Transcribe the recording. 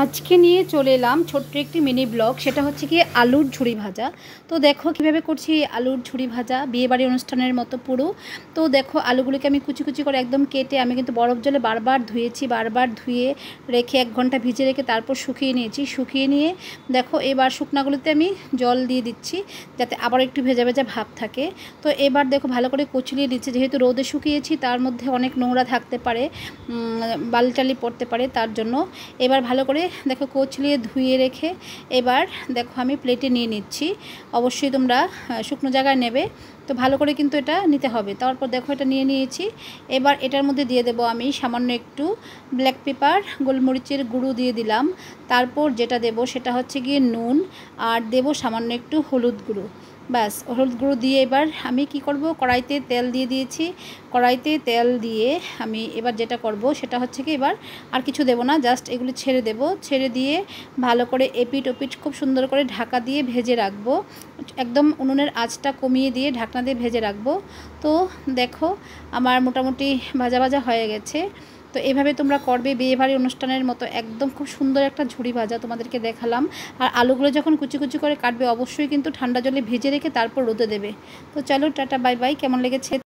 আজকে নিয়ে চলে এলাম ছোট্ট একটি মিনি ব্লগ সেটা হচ্ছে কি আলুর ঝুড়ি ভাজা তো দেখো কিভাবে করছি আলুর ঝুড়ি ভাজা বিয়েবাড়ি অনুষ্ঠানের মতো পুরো তো দেখো আলুগুলিকে আমি কুচি কুচি করে একদম কেটে আমি কিন্তু বরফ জলে বারবার ধুয়েছি বারবার ধুয়ে রেখে এক ঘন্টা ভিজে রেখে তারপর শুকিয়ে নিয়েছি শুকিয়ে নিয়ে দেখো এবার শুকনাগুলিতে আমি জল দিয়ে দিচ্ছি যাতে আবার একটু ভেজা ভেজা ভাব থাকে তো এবার দেখো ভালো করে কুচলিয়ে দিচ্ছি যেহেতু রোদে শুকিয়েছি তার মধ্যে অনেক নোংরা থাকতে পারে বালিটালি পড়তে পারে তার জন্য এবার ভালো করে দেখো কচলিয়ে ধুয়ে রেখে এবার দেখো আমি প্লেটে নিয়ে নিচ্ছি অবশ্যই তোমরা শুকনো জায়গায় নেবে তো ভালো করে কিন্তু এটা নিতে হবে তারপর দেখো এটা নিয়ে নিয়েছি এবার এটার মধ্যে দিয়ে দেব আমি সামান্য একটু ব্ল্যাক পেপার গোলমরিচের গুঁড়ো দিয়ে দিলাম তারপর যেটা দেব সেটা হচ্ছে গিয়ে নুন আর দেব সামান্য একটু হলুদ গুঁড়ো ব্যাস হলুদ গুঁড়ো দিয়ে এবার আমি কি করব কড়াইতে তেল দিয়ে দিয়েছি কড়াইতে তেল দিয়ে আমি এবার যেটা করব সেটা হচ্ছে কি এবার আর কিছু দেব না জাস্ট এগুলি ছেড়ে দেব ছেড়ে দিয়ে ভালো করে এপিট ওপিট খুব সুন্দর করে ঢাকা দিয়ে ভেজে রাখবো একদম উনুনের আঁচটা কমিয়ে দিয়ে ঢাকনা দিয়ে ভেজে রাখব তো দেখো আমার মোটামুটি ভাজা ভাজা হয়ে গেছে তো এভাবে তোমরা করবে বিয়েবাড়ি অনুষ্ঠানের মতো একদম খুব সুন্দর একটা ঝুড়ি ভাজা তোমাদেরকে দেখালাম আর আলুগুলো যখন কুচি কুচি করে কাটবে অবশ্যই কিন্তু ঠান্ডা জলে ভেজে রেখে তারপর রোদে দেবে তো চলো টাটা বাই বাই কেমন লেগেছে